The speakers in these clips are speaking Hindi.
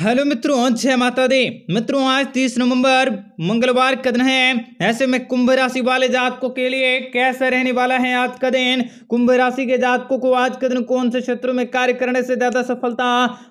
हेलो मित्रों जय माता दी मित्रों आज 30 नवंबर मंगलवार का दिन है ऐसे में कुंभ राशि वाले जातकों के लिए कैसा रहने वाला है आज का दिन कुंभ राशि के जातकों को आज का दिन कौन से क्षेत्रों में कार्य करने से ज्यादा सफलता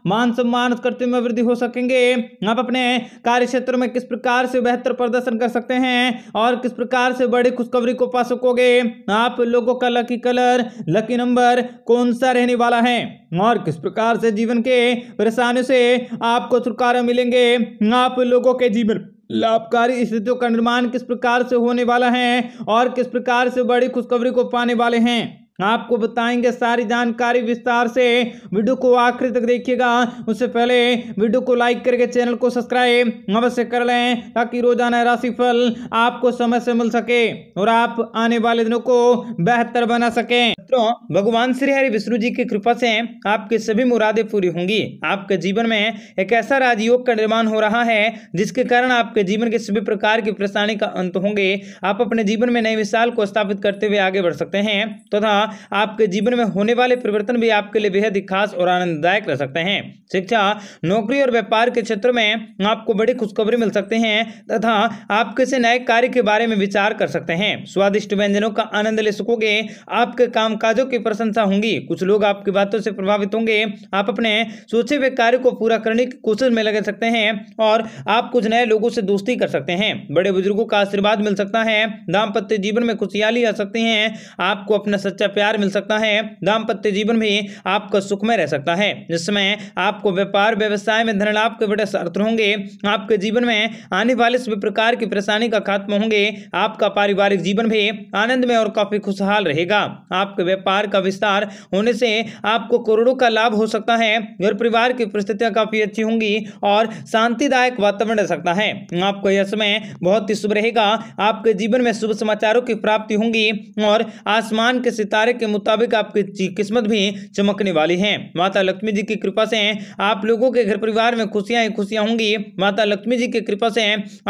मान सम्मान कर्तव्य में वृद्धि हो सकेंगे आप अपने कार्य क्षेत्र में किस प्रकार से बेहतर प्रदर्शन कर सकते हैं और किस प्रकार से बड़ी खुशखबरी को पा सकोगे आप लोगों का लकी कलर लकी नंबर कौन सा रहने वाला है और किस प्रकार से जीवन के परेशानियों से आपको छुटकारा मिलेंगे आप लोगों के जीवन लाभकारी स्थितियों का निर्माण किस प्रकार से होने वाला है और किस प्रकार से बड़ी खुशखबरी को पाने वाले हैं आपको बताएंगे सारी जानकारी विस्तार से वीडियो को आखिर तक देखिएगा उससे पहले वीडियो को लाइक करके चैनल को सब्सक्राइब अवश्य कर लें ताकि रोजाना राशिफल आपको समय से मिल सके और आप आने वाले दिनों को बेहतर बना सकें मित्रों भगवान श्री हरि विष्णु जी की कृपा से आपके सभी मुरादें पूरी होंगी आपके जीवन में एक ऐसा राजयोग का निर्माण हो रहा है जिसके कारण आपके जीवन के सभी प्रकार की परेशानी का अंत होंगे आप अपने जीवन में नए विशाल को स्थापित करते हुए आगे बढ़ सकते हैं तथा तो आपके जीवन में होने वाले परिवर्तन भी आपके लिए बेहद खास और आनंददायक रह सकते हैं शिक्षा नौकरी और व्यापार के क्षेत्र में आपको बड़ी खुशखबरी मिल सकते हैं तथा आप किसी नए कार्य के बारे में विचार कर सकते हैं स्वादिष्ट व्यंजनों का आनंद ले सकोगे आपके काम कामकाजों की प्रशंसा होंगी कुछ लोग आपकी बातों से प्रभावित होंगे आप अपने सोचे हुए कार्य को पूरा करने की कोशिश में लग सकते हैं और आप कुछ नए लोगों से दोस्ती कर सकते हैं बड़े बुजुर्गों का आशीर्वाद मिल सकता है दाम्पत्य जीवन में खुशहाली आ सकती है आपको अपना सच्चा प्यार मिल सकता है दाम्पत्य जीवन में आपका सुखमय रह सकता है जिस समय आपको व्यापार व्यवसाय में धन लाभ के बड़े शर्त होंगे आपके जीवन में आने वाले सभी प्रकार की परेशानी का खात्मा होंगे आपका पारिवारिक जीवन भी आनंद में और काफी खुशहाल रहेगा आपके व्यापार का विस्तार होने से आपको करोड़ों का लाभ हो सकता है घर परिवार की परिस्थितियां काफ़ी अच्छी होंगी और शांतिदायक वातावरण रह सकता है आपका यह समय बहुत ही शुभ रहेगा आपके जीवन में शुभ समाचारों की प्राप्ति होंगी और आसमान के सितारे के मुताबिक आपकी किस्मत भी चमकने वाली है माता लक्ष्मी जी की कृपा से आप लोगों के घर परिवार में खुशियां ही खुशियां होंगी माता लक्ष्मी जी की कृपा से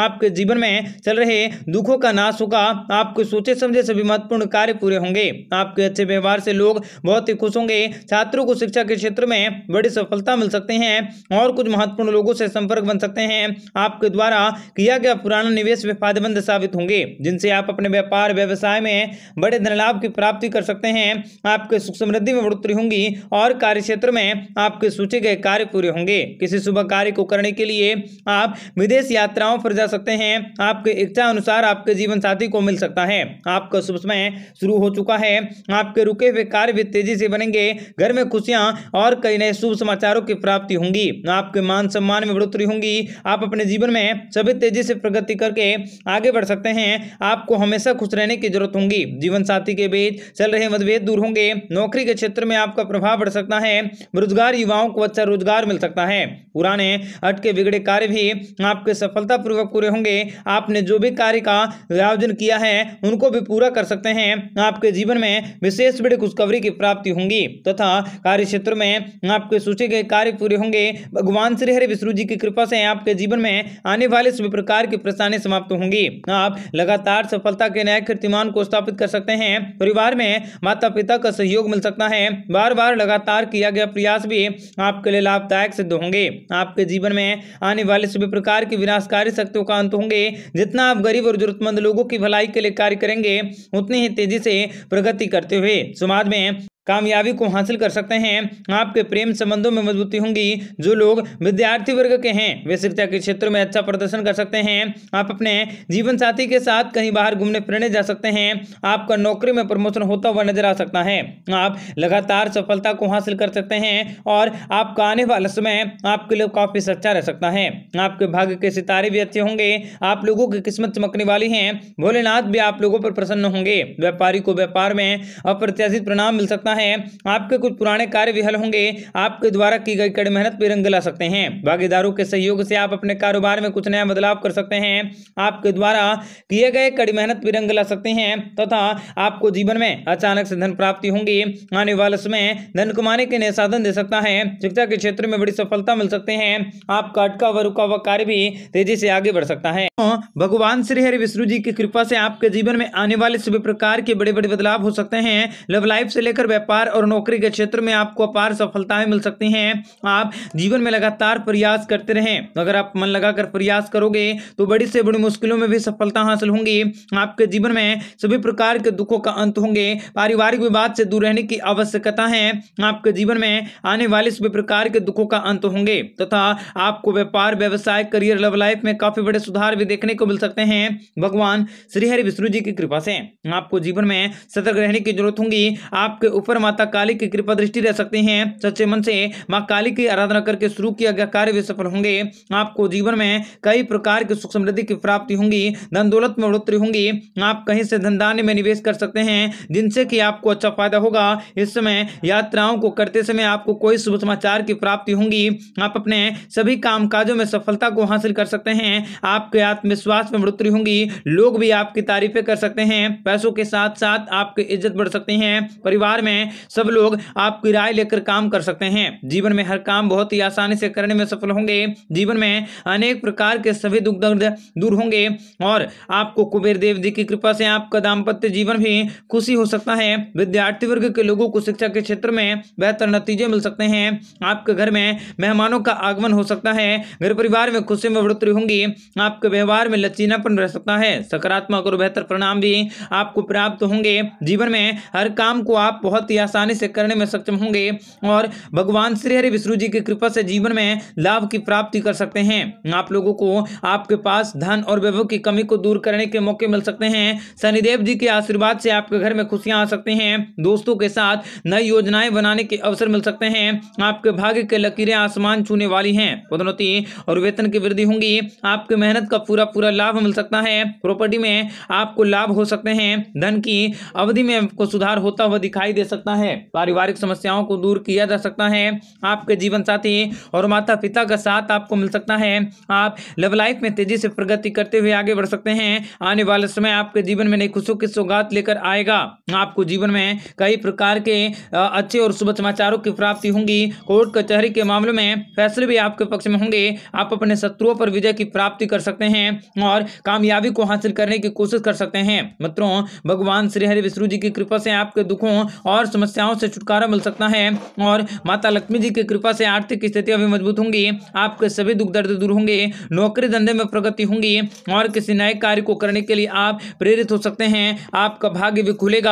आपके जीवन में चल रहे दुखों का नाश होगा आपके सोचे समझे सभी महत्वपूर्ण कार्य पूरे होंगे आपके अच्छे व्यवहार से लोग बहुत ही खुश होंगे छात्रों को शिक्षा के क्षेत्र में बड़ी सफलता मिल सकते हैं और कुछ महत्वपूर्ण लोगों से संपर्क बन सकते हैं आपके द्वारा किया गया पुराना निवेश भी फायदेमंद साबित होंगे जिनसे आप अपने व्यापार व्यवसाय में बड़े धनलाभ की प्राप्ति कर सकते हैं आपके सुख समृद्धि में बढ़ोतरी होंगी और कार्य क्षेत्र में आपके सूचे गए कार्य पूरे होंगे किसी शुभ कार्य को करने के लिए आप विदेश यात्राओं पर जा सकते हैं आपके इच्छा अनुसार आपके जीवन साथी को मिल सकता है आपका शुभ समय शुरू हो चुका है आपके आपके रुके हुए कार्य भी तेजी से बनेंगे घर में खुशियां और कई नए शुभ समाचारों की प्राप्ति होंगी आपके मान सम्मान में बढ़ोतरी होंगी आप अपने जीवन में सभी तेजी से प्रगति करके आगे बढ़ सकते हैं आपको हमेशा खुश रहने की जरूरत होगी जीवन साथी के बीच चल रहे मतभेद दूर होंगे नौकरी के क्षेत्र में आपका प्रभाव बढ़ सकता है बेरोजगार युवाओं को अच्छा रोजगार मिल सकता है पुराने अटके बिगड़े कार्य भी आपके सफलतापूर्वक पूरे होंगे आपने जो भी कार्य का आयोजन किया है उनको भी पूरा कर सकते हैं आपके जीवन में विशेष विशेष बड़ी खुशखबरी की प्राप्ति होंगी तथा कार्य क्षेत्र में आपके सोचे गए कार्य पूरे होंगे भगवान श्री हरि विष्णु जी की कृपा से आपके जीवन में आने वाले सभी प्रकार की परेशानी समाप्त होंगी आप लगातार सफलता के नए कीर्तिमान को स्थापित कर सकते हैं परिवार में माता पिता का सहयोग मिल सकता है बार बार लगातार किया गया प्रयास भी आपके लिए लाभदायक सिद्ध होंगे आपके जीवन में आने वाले सभी प्रकार की विनाशकारी शक्तियों का अंत होंगे जितना आप गरीब और जरूरतमंद लोगों की भलाई के लिए कार्य करेंगे उतनी ही तेजी से प्रगति करते हुए से समाज में कामयाबी को हासिल कर सकते हैं आपके प्रेम संबंधों में मजबूती होंगी जो लोग विद्यार्थी वर्ग के हैं वे शिक्षा के क्षेत्र में अच्छा प्रदर्शन कर सकते हैं आप अपने जीवन साथी के साथ कहीं बाहर घूमने फिरने जा सकते हैं आपका नौकरी में प्रमोशन होता हुआ नजर आ सकता है आप लगातार सफलता को हासिल कर सकते हैं और आपका आने वाला समय आपके लिए काफ़ी सच्चा रह सकता है आपके भाग्य के सितारे भी अच्छे होंगे आप लोगों की किस्मत चमकने वाली है भोलेनाथ भी आप लोगों पर प्रसन्न होंगे व्यापारी को व्यापार में अप्रत्याशित परिणाम मिल सकता है है आपके कुछ पुराने कार्य विहल होंगे आपके द्वारा की गई कड़ी मेहनत भी रंग ला सकते हैं भागीदारों के सहयोग से आप अपने कारोबार में कुछ नया बदलाव कर सकते हैं आपके द्वारा किए गए कड़ी मेहनत भी रंग ला सकते हैं तथा आपको जीवन में अचानक से धन प्राप्ति होंगी आने वाले समय धन कमाने के नए साधन दे सकता है शिक्षा के क्षेत्र में बड़ी सफलता मिल सकते हैं आपका अटका व रुका हुआ कार्य भी तेजी से आगे बढ़ सकता है हाँ, भगवान श्री हरि विष्णु जी की कृपा से आपके जीवन में आने वाले सभी प्रकार के बड़े बड़े बदलाव हो सकते हैं लव लाइफ से लेकर व्यापार व्यापार और नौकरी के क्षेत्र में आपको अपार सफलताएं मिल सकती हैं आप जीवन में लगातार प्रयास करते रहें अगर आप मन लगाकर प्रयास करोगे तो बड़ी से बड़ी मुश्किलों में भी सफलता हासिल होंगी आपके जीवन में सभी प्रकार के दुखों का अंत होंगे पारिवारिक विवाद से दूर रहने की आवश्यकता है आपके जीवन में आने वाले सभी प्रकार के दुखों का अंत होंगे तथा आपको व्यापार व्यवसाय करियर लव लाइफ में काफी बड़े सुधार भी देखने को मिल सकते हैं भगवान श्रीहरि विष्णु जी की कृपा से आपको जीवन में सतर्क रहने की जरूरत होगी आपके ऊपर पर माता काली की कृपा दृष्टि रह सकते हैं सच्चे मन से माँ काली की आराधना करके शुरू किया गया कार्य भी सफल होंगे आपको जीवन में कई प्रकार की सुख समृद्धि की प्राप्ति होंगी धन दौलत में बढ़ोतरी होंगी आप कहीं से धनदान में निवेश कर सकते हैं जिनसे कि आपको अच्छा फायदा होगा इस समय यात्राओं को करते समय आपको कोई शुभ समाचार की प्राप्ति होंगी आप अपने सभी कामकाजों में सफलता को हासिल कर सकते हैं आपके आत्मविश्वास में बढ़ोतरी होंगी लोग भी आपकी तारीफें कर सकते हैं पैसों के साथ साथ आपकी इज्जत बढ़ सकती है परिवार में हैं सब लोग आप किराए लेकर काम कर सकते हैं जीवन में हर काम बहुत ही आसानी से करने में सफल होंगे जीवन में अनेक प्रकार के सभी दुख दर्द दूर होंगे और आपको कुबेर देव जी की कृपा से आपका दाम्पत्य जीवन भी खुशी हो सकता है विद्यार्थी वर्ग के लोगों को शिक्षा के क्षेत्र में बेहतर नतीजे मिल सकते हैं आपके घर में मेहमानों का आगमन हो सकता है घर परिवार में खुशी में बढ़ोतरी होंगी आपके व्यवहार में लचीनापन रह सकता है सकारात्मक और बेहतर परिणाम भी आपको प्राप्त होंगे जीवन में हर काम को आप बहुत प्राप्ति आसानी से करने में सक्षम होंगे और भगवान श्री हरि विष्णु जी की कृपा से जीवन में लाभ की प्राप्ति कर सकते हैं आप लोगों को आपके पास धन और वैभव की कमी को दूर करने के मौके मिल सकते हैं शनिदेव जी के आशीर्वाद से आपके घर में खुशियां आ सकती हैं दोस्तों के साथ नई योजनाएं बनाने के अवसर मिल सकते हैं आपके भाग्य के लकीरें आसमान छूने वाली हैं पदोन्नति और वेतन की वृद्धि होंगी आपके मेहनत का पूरा पूरा लाभ मिल सकता है प्रॉपर्टी में आपको लाभ हो सकते हैं धन की अवधि में आपको सुधार होता हुआ दिखाई दे सकता सकता है पारिवारिक समस्याओं को दूर किया जा सकता है आपके जीवन साथी और माता पिता का साथ आपको मिल सकता है आप लव लाइफ में तेजी से प्रगति करते हुए आगे बढ़ सकते हैं आने वाले समय आपके जीवन में नई खुशियों की सौगात लेकर आएगा आपको जीवन में कई प्रकार के अच्छे और शुभ समाचारों की प्राप्ति होंगी कोर्ट कचहरी के मामले में फैसले भी आपके पक्ष में होंगे आप अपने शत्रुओं पर विजय की प्राप्ति कर सकते हैं और कामयाबी को हासिल करने की कोशिश कर सकते हैं मित्रों भगवान श्री हरि विष्णु जी की कृपा से आपके दुखों और हर समस्याओं से छुटकारा मिल सकता है और माता लक्ष्मी जी की कृपा से आर्थिक स्थितियां भी मजबूत होंगी आपके सभी दुख दर्द दूर होंगे नौकरी धंधे में प्रगति होंगी और किसी नए कार्य को करने के लिए आप प्रेरित हो सकते हैं आपका भाग्य भी खुलेगा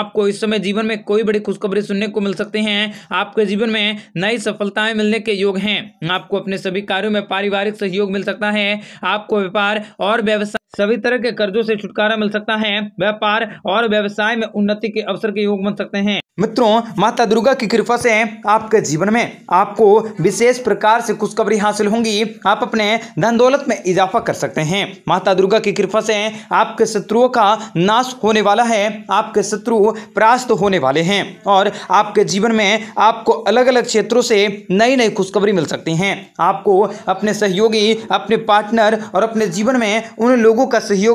आपको इस समय जीवन में कोई बड़ी खुशखबरी सुनने को मिल सकते हैं आपके जीवन में नई सफलताएं मिलने के योग हैं आपको अपने सभी कार्यों में पारिवारिक सहयोग मिल सकता है आपको व्यापार और व्यवसाय सभी तरह के कर्जों से छुटकारा मिल सकता है व्यापार और व्यवसाय में उन्नति के अवसर के योग बन सकते हैं हैं मित्रों माता दुर्गा की कृपा से आपके जीवन में आपको विशेष प्रकार से खुशखबरी हासिल होंगी आप अपने धन दौलत में इजाफा कर सकते हैं माता दुर्गा की कृपा से आपके शत्रुओं का नाश होने वाला है आपके शत्रु परास्त होने वाले हैं और आपके जीवन में आपको अलग अलग क्षेत्रों से नई नई खुशखबरी मिल सकती हैं आपको अपने सहयोगी अपने पार्टनर और अपने जीवन में उन लोगों का सहयोग